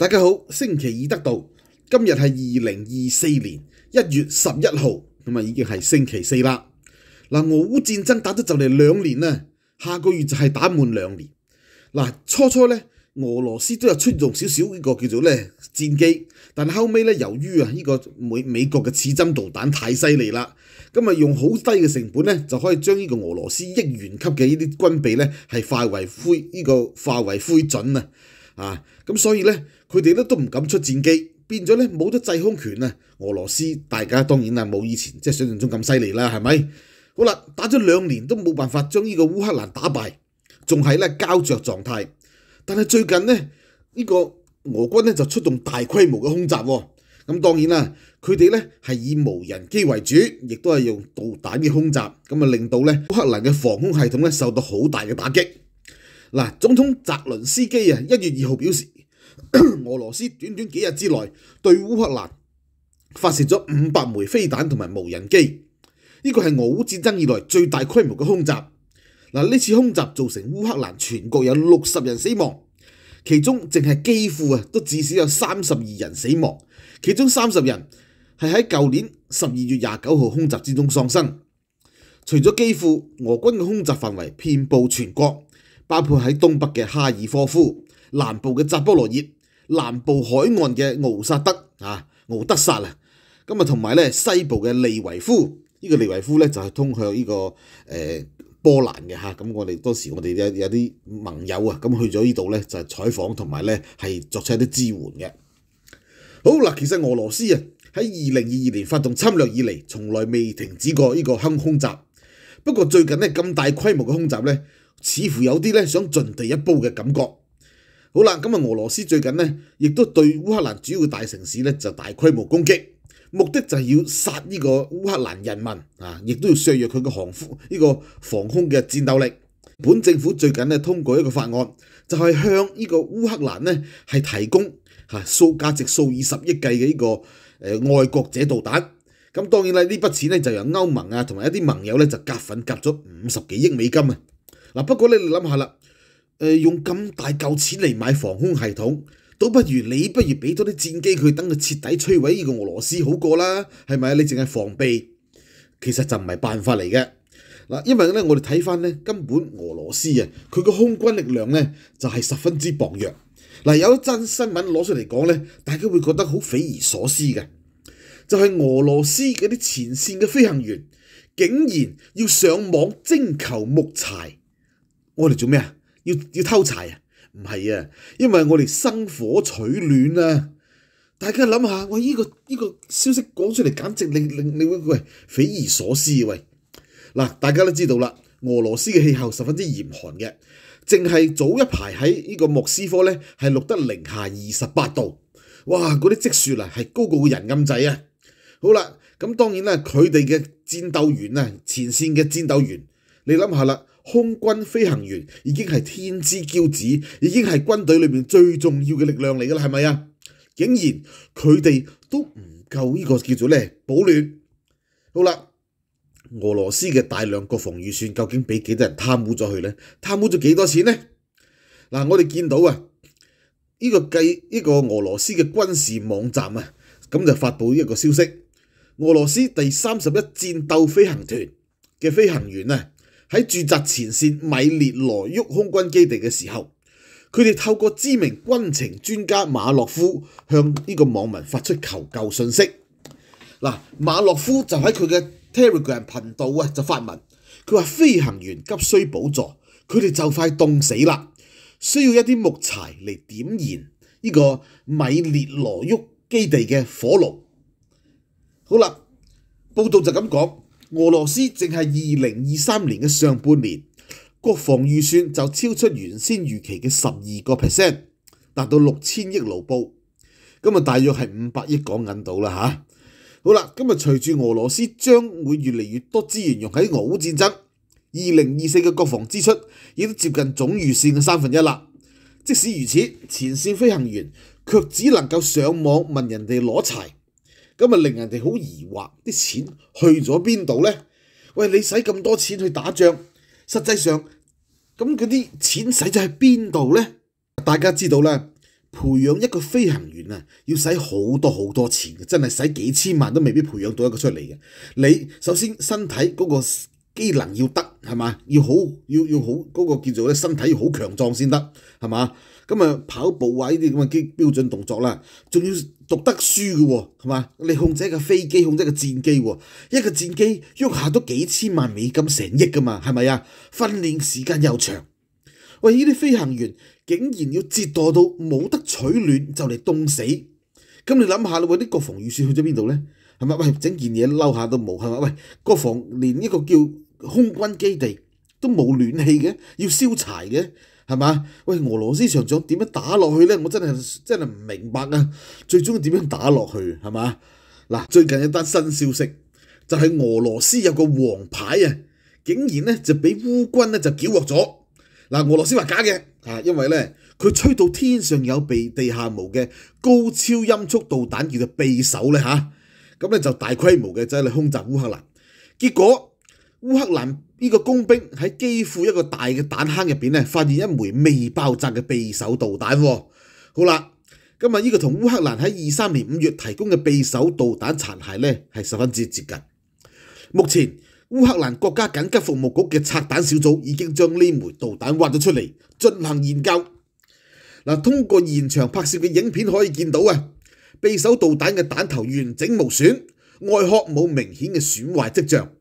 大家好，星期二得到，今日系二零二四年一月十一号，咁啊已经系星期四啦。嗱，俄乌战争打咗就嚟两年啦，下个月就系打满两年。嗱，初初咧俄罗斯都有出动少少呢个叫做咧战机，但后尾咧由于啊呢个美美国嘅刺针导弹太犀利啦，咁啊用好低嘅成本咧就可以将呢个俄罗斯亿元级嘅呢啲军备咧系化为灰，呢个化为灰烬啊！啊，咁所以咧，佢哋咧都唔敢出戰機，變咗咧冇得制空權啊！俄羅斯大家當然啦，冇以前即係想象中咁犀利啦，係咪？好啦，打咗兩年都冇辦法將呢個烏克蘭打敗，仲係咧膠着狀態。但係最近咧，呢個俄軍咧就出動大規模嘅空襲喎。咁當然啦，佢哋咧係以無人機為主，亦都係用導彈嘅空襲，咁啊令到咧烏克蘭嘅防空系統咧受到好大嘅打擊。嗱，總統澤倫斯基啊，一月二號表示，俄羅斯短短幾日之內對烏克蘭發射咗五百枚飛彈同埋無人機，呢個係俄烏戰爭以來最大規模嘅空襲。嗱，呢次空襲造成烏克蘭全國有六十人死亡，其中淨係機庫啊都至少有三十二人死亡，其中三十人係喺舊年十二月廿九號空襲之中喪生。除咗機庫，俄軍嘅空襲範圍遍佈全國。包括喺東北嘅哈尔科夫、南部嘅扎波羅熱、南部海岸嘅敖萨德啊、敖德薩啊，咁啊同埋咧西部嘅利維夫，呢個利維夫咧就係通向呢個誒波蘭嘅吓，咁我哋當時我哋有有啲盟友啊，咁去咗呢度咧就係採訪同埋咧係作出一啲支援嘅。好啦，其實俄羅斯啊喺二零二二年發動侵略以嚟，從來未停止過呢個轟空襲。不過最近咧咁大規模嘅空襲咧。似乎有啲咧想盡地一煲嘅感覺。好啦，咁啊，俄羅斯最近咧亦都對烏克蘭主要大城市咧就大規模攻擊，目的就係要殺呢個烏克蘭人民啊，亦都要削弱佢嘅航空呢個防空嘅戰鬥力。本政府最近咧通過一個法案，就係向呢個烏克蘭咧係提供嚇數價值數以十億計嘅呢個誒愛國者導彈。咁當然啦，呢筆錢咧就由歐盟啊同埋一啲盟友咧就夾粉夾咗五十幾億美金啊！嗱，不過咧，你諗下啦，誒用咁大嚿錢嚟買防空系統，倒不如你不如俾多啲戰機佢，等佢徹底摧毀呢個俄羅斯好過啦，係咪啊？你淨係防備，其實就唔係辦法嚟嘅嗱。因為咧，我哋睇翻咧，根本俄羅斯啊，佢個空軍力量咧就係十分之薄弱。嗱，有一陣新聞攞出嚟講咧，大家會覺得好匪夷所思嘅，就係俄羅斯嗰啲前線嘅飛行員竟然要上網徵求木柴。我哋做咩啊？要要偷柴啊？唔系啊，因为我哋生火取暖啊！大家谂下，我呢个呢个消息讲出嚟，简直令令你会喂匪夷所思喂！嗱，大家都知道啦，俄罗斯嘅气候十分之严寒嘅，净系早一排喺呢个莫斯科咧，系录得零下二十八度。哇！嗰啲积雪啊，系高过个人咁仔啊！好啦，咁当然啦，佢哋嘅战斗员啊，前线嘅战斗员，你谂下啦。空軍飛行員已經係天之驕子，已經係軍隊裏面最重要嘅力量嚟噶啦，係咪啊？竟然佢哋都唔夠呢個叫做咧保暖。好啦，俄羅斯嘅大量國防預算究竟俾幾多人貪污咗去咧？貪污咗幾多錢咧？嗱，我哋見到啊，呢個计呢个俄羅斯嘅軍事網站啊，咁就發布呢一個消息：俄羅斯第三十一戰鬥飛行團嘅飛行員啊。喺驻扎前線米列羅沃空軍基地嘅時候，佢哋透過知名軍情專家馬洛夫向呢個網民發出求救信息。嗱，馬洛夫就喺佢嘅 Telegram 頻道啊，就發文，佢話飛行員急需补助，佢哋就快凍死啦，需要一啲木柴嚟點燃呢個米列羅沃基地嘅火爐。好啦，報道就咁講。俄羅斯淨係二零二三年嘅上半年，國防預算就超出原先預期嘅十二個 percent，達到六千億盧布，咁啊大約係五百億港银到啦吓。好啦，今日隨住俄羅斯將會越嚟越多資源用喺俄烏戰爭，二零二四嘅國防支出亦都接近總預算嘅三分一啦。即使如此，前線飛行員卻只能夠上網問人哋攞柴。咁咪令人哋好疑惑，啲錢去咗邊度咧？喂，你使咁多錢去打仗，實際上咁嗰啲錢使咗喺邊度咧？大家知道咧，培養一個飛行員啊，要使好多好多錢嘅，真係使幾千萬都未必培養到一個出嚟嘅。你首先身體嗰個。機能要得係嘛，要好要要好嗰個叫做咧身體要好強壯先得係嘛，咁啊跑步啊呢啲咁嘅基標準動作啦，仲要讀得書嘅係嘛？你控制一架飛機，控制一架戰機，一個戰機喐下都幾千萬美金，成億噶嘛，係咪啊？訓練時間又長，喂，呢啲飛行員竟然要折墮到冇得取暖就嚟凍死，咁你諗下啦，喂，啲個防預算去咗邊度咧？係咪喂整件嘢嬲下都冇係嘛？喂，國防連一個叫～空軍基地都冇暖氣嘅，要燒柴嘅，係嘛？喂，俄羅斯上將點樣打落去咧？我真係真係唔明白啊！最終點樣打落去係嘛？嗱，最近一單新消息就係俄羅斯有個黃牌啊，竟然咧就俾烏軍咧就攪獲咗。嗱，俄羅斯話假嘅因為咧佢吹到天上有被地下無嘅高超音速導彈叫做匕首咧嚇，咁咧就大規模嘅就係嚟空襲烏克蘭，結果。乌克兰呢个工兵喺基库一个大嘅弹坑入边呢，发现一枚未爆炸嘅匕首导弹。好啦，今日呢个同乌克兰喺二三年五月提供嘅匕首导弹残骸呢，系十分之接近。目前乌克兰国家紧急服务局嘅拆弹小组已经将呢枚导弹挖咗出嚟进行研究。嗱，通过现场拍摄嘅影片可以见到啊，匕首导弹嘅弹头完整无损。外殼冇明顯嘅損壞跡象，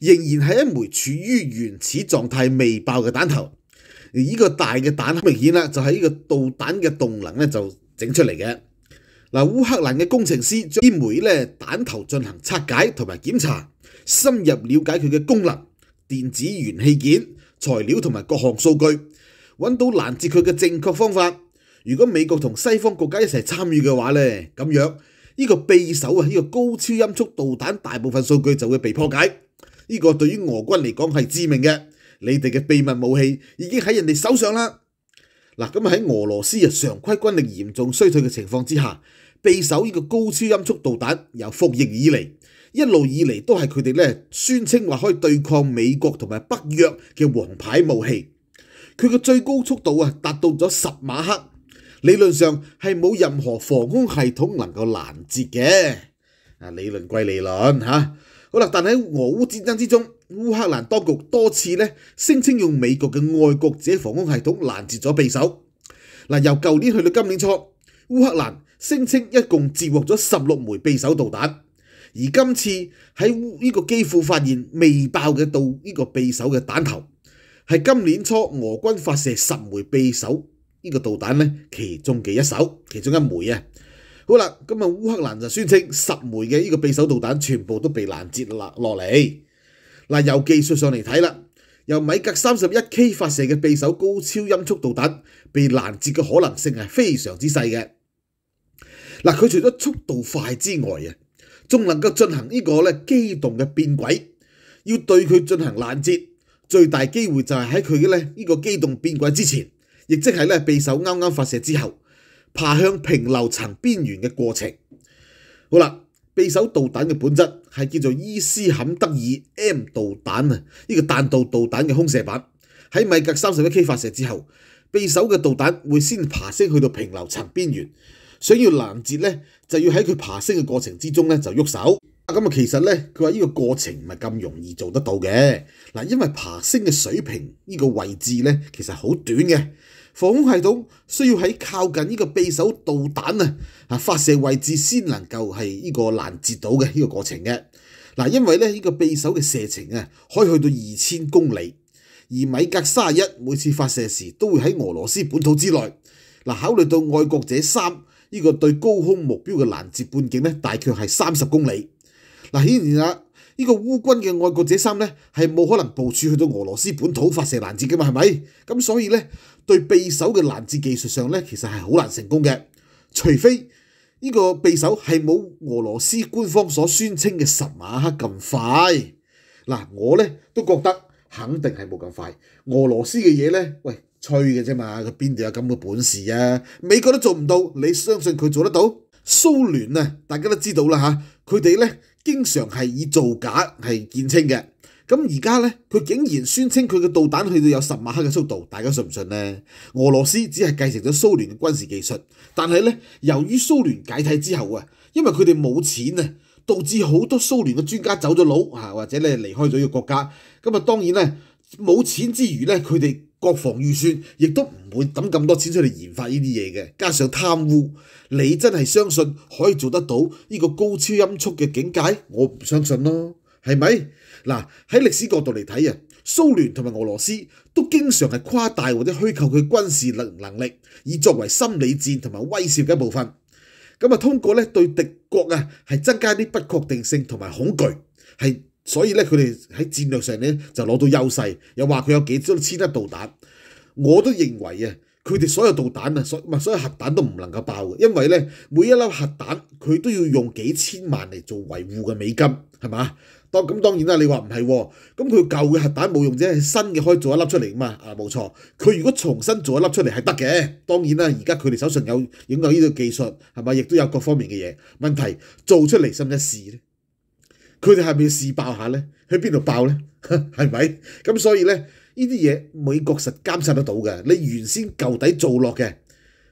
仍然係一枚處於原始狀態未爆嘅彈頭。而呢個大嘅彈，明顯啦，就係呢個導彈嘅動能咧，就整出嚟嘅。嗱，烏克蘭嘅工程師將呢枚咧彈頭進行拆解同埋檢查，深入了解佢嘅功能、電子元器件、材料同埋各項數據，揾到攔截佢嘅正確方法。如果美國同西方國家一齊參與嘅話咧，咁樣。呢個匕首啊，呢個高超音速導彈大部分數據就會被破解，呢個對於俄軍嚟講係致命嘅。你哋嘅秘密武器已經喺人哋手上啦。嗱，咁喺俄羅斯啊常規軍力嚴重衰退嘅情況之下，匕首呢個高超音速導彈由服役以嚟一路以嚟都係佢哋咧宣稱話可以對抗美國同埋北約嘅王牌武器。佢嘅最高速度啊，達到咗十馬赫。理論上係冇任何防空系統能夠攔截嘅，啊理論歸理論嚇，好啦，但喺俄烏戰爭之中，烏克蘭當局多次咧聲稱用美國嘅愛國者防空系統攔截咗匕首。嗱，由舊年去到今年初，烏克蘭聲稱一共截獲咗十六枚匕首導彈，而今次喺呢個機庫發現未爆嘅導呢個匕首嘅彈頭，係今年初俄軍發射十枚匕首。呢個導彈咧，其中嘅一手，其中一枚啊。好啦，咁啊烏克蘭就宣稱十枚嘅呢個匕首導彈全部都被攔截落嚟。嗱，由技術上嚟睇啦，由米格三十一 K 發射嘅匕首高超音速導彈被攔截嘅可能性係非常之細嘅。嗱，佢除咗速度快之外啊，仲能夠進行呢個咧機動嘅變軌，要對佢進行攔截，最大機會就係喺佢嘅咧呢個機動變軌之前。亦即係咧，匕首啱啱發射之後，爬向平流層邊緣嘅過程。好啦，匕首導彈嘅本質係叫做伊斯坎德爾 M 導彈啊，呢個彈道導彈嘅空射版喺米格三十一 K 發射之後，匕首嘅導彈會先爬升去到平流層邊緣，想要攔截咧，就要喺佢爬升嘅過程之中咧就喐手。咁啊，其實咧佢話呢個過程唔係咁容易做得到嘅嗱，因為爬升嘅水平呢個位置咧其實好短嘅。防空系統需要喺靠近呢個匕首導彈啊啊發射位置先能夠係呢個攔截到嘅呢個過程嘅嗱，因為咧呢個匕首嘅射程啊可以去到二千公里，而米格三十一每次發射時都會喺俄羅斯本土之內嗱。考慮到愛國者三呢個對高空目標嘅攔截半徑咧，大概係三十公里嗱，顯然啦，呢個烏軍嘅愛國者三咧係冇可能部署去到俄羅斯本土發射攔截嘅嘛，係咪？咁所以咧。對匕首嘅攔截技術上咧，其實係好難成功嘅，除非呢個匕首係冇俄羅斯官方所宣稱嘅十馬克咁快。嗱，我咧都覺得肯定係冇咁快。俄羅斯嘅嘢咧，喂，吹嘅啫嘛，佢邊度有咁嘅本事啊？美國都做唔到，你相信佢做得到？蘇聯啊，大家都知道啦嚇，佢哋咧經常係以造假係見稱嘅。咁而家咧，佢竟然宣稱佢嘅導彈去到有十马克嘅速度，大家信唔信咧？俄羅斯只係繼承咗蘇聯嘅軍事技術，但係咧，由於蘇聯解體之後啊，因為佢哋冇錢啊，導致好多蘇聯嘅專家走咗佬啊，或者咧離開咗個國家。咁啊，當然咧冇錢之餘咧，佢哋國防預算亦都唔會抌咁多錢出嚟研發呢啲嘢嘅。加上貪污，你真係相信可以做得到呢個高超音速嘅境界？我唔相信咯，係咪？嗱，喺歷史角度嚟睇啊，蘇聯同埋俄羅斯都經常係誇大或者虛構佢軍事能能力，以作為心理戰同埋威脅嘅一部分。咁啊，通過咧對敵國啊，係增加啲不確定性同埋恐懼，係所以咧佢哋喺戰略上咧就攞到優勢。又話佢有幾多千粒導彈，我都認為啊，佢哋所有導彈啊，所唔係所有核彈都唔能夠爆嘅，因為咧每一粒核彈佢都要用幾千萬嚟做維護嘅美金，係嘛？當咁當然啦，你話唔係喎，咁佢舊嘅核彈冇用啫，新嘅可以做一粒出嚟嘛？啊，冇錯，佢如果重新做一粒出嚟係得嘅。當然啦，而家佢哋手上有擁有呢度技術係咪，亦都有各方面嘅嘢問題，做出嚟使唔使試咧？佢哋係咪要試爆下咧？喺邊度爆咧？係咪咁？所以咧呢啲嘢美國實監察得到嘅，你原先舊底做落嘅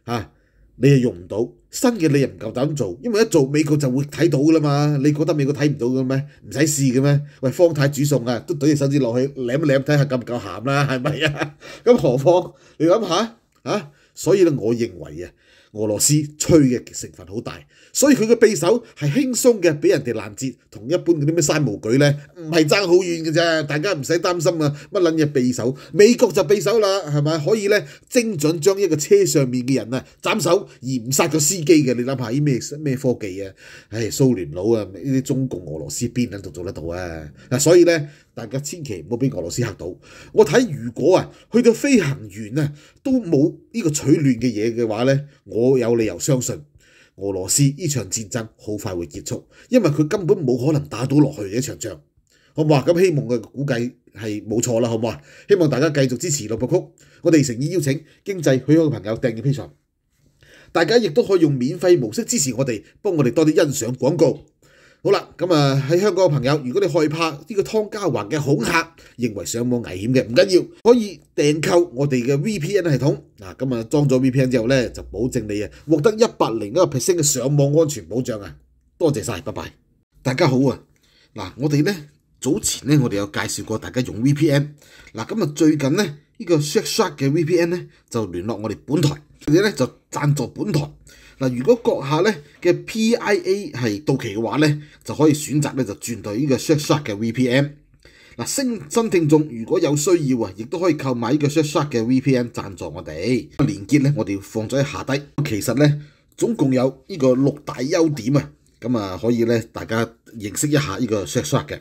嚇。你又用唔到新嘅，你又唔夠膽做，因為一做美國就會睇到噶啦嘛。你覺得美國睇唔到嘅咩？唔使試嘅咩？喂，方太煮餸啊，都懟隻手指落去舐一舐睇下夠唔夠鹹啦，係咪啊？咁何況你諗下啊？所以咧，我認為啊，俄羅斯吹嘅成分好大，所以佢嘅匕首係輕鬆嘅俾人哋攔截，同一般嗰啲咩三毛舉咧。唔係爭好遠嘅啫，大家唔使擔心啊！乜撚嘢匕首？美國就匕首啦，係咪可以咧？精准將一個車上面嘅人啊斬手，而唔殺個司機嘅。你諗下啲咩咩科技啊？唉，蘇聯佬啊，呢啲中共俄羅斯邊撚度做得到啊？嗱，所以咧，大家千祈唔好俾俄羅斯嚇到。我睇如果啊去到飛行員啊都冇呢個取暖嘅嘢嘅話咧，我有理由相信俄羅斯呢場戰爭好快會結束，因為佢根本冇可能打到落去嘅一場仗。好唔好啊？咁希望嘅估計係冇錯啦，好唔好啊？希望大家繼續支持六博曲，我哋誠意邀請經濟許可嘅朋友訂嘅披上，大家亦都可以用免費模式支持我哋，幫我哋多啲欣賞廣告。好啦，咁啊喺香港嘅朋友，如果你害怕呢個湯家環嘅恐嚇，認為上網危險嘅，唔緊要，可以訂購我哋嘅 V P N 系統嗱。咁啊裝咗 V P N 之後咧，就保證你啊獲得一百零一個 percent 嘅上網安全保障啊。多謝曬，拜拜。大家好啊，嗱我哋咧。早前咧，我哋有介紹過大家用 VPN。嗱，咁啊，最近咧，呢個 Shackshot 嘅 VPN 咧就聯絡我哋本台，佢哋咧就贊助本台。嗱，如果閣下咧嘅 PIA 係到期嘅話咧，就可以選擇咧就轉到呢個 Shackshot 嘅 VPN。嗱，新新聽眾如果有需要啊，亦都可以購買呢個 Shackshot 嘅 VPN 贊助我哋。連結咧，我哋放咗喺下低。其實咧，總共有呢個六大優點啊，咁啊可以咧大家認識一下呢個 Shackshot 嘅。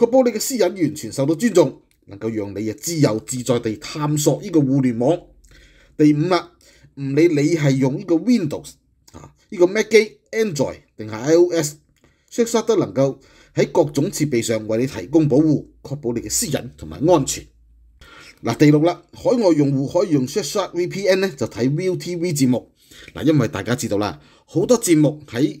确保你嘅私隱完全受到尊重，能夠讓你啊自由自在地探索呢個互聯網。第五啦，唔理你係用呢個 Windows 啊，呢個 Mac 机、Android 定係 i o s s h a h o t 都能夠喺各種設備上為你提供保護，確保你嘅私隱同埋安全。嗱，第六啦，海外用户可以用 s h a h o t VPN 咧，就睇 ViuTV 節目。嗱，因為大家知道啦，好多節目喺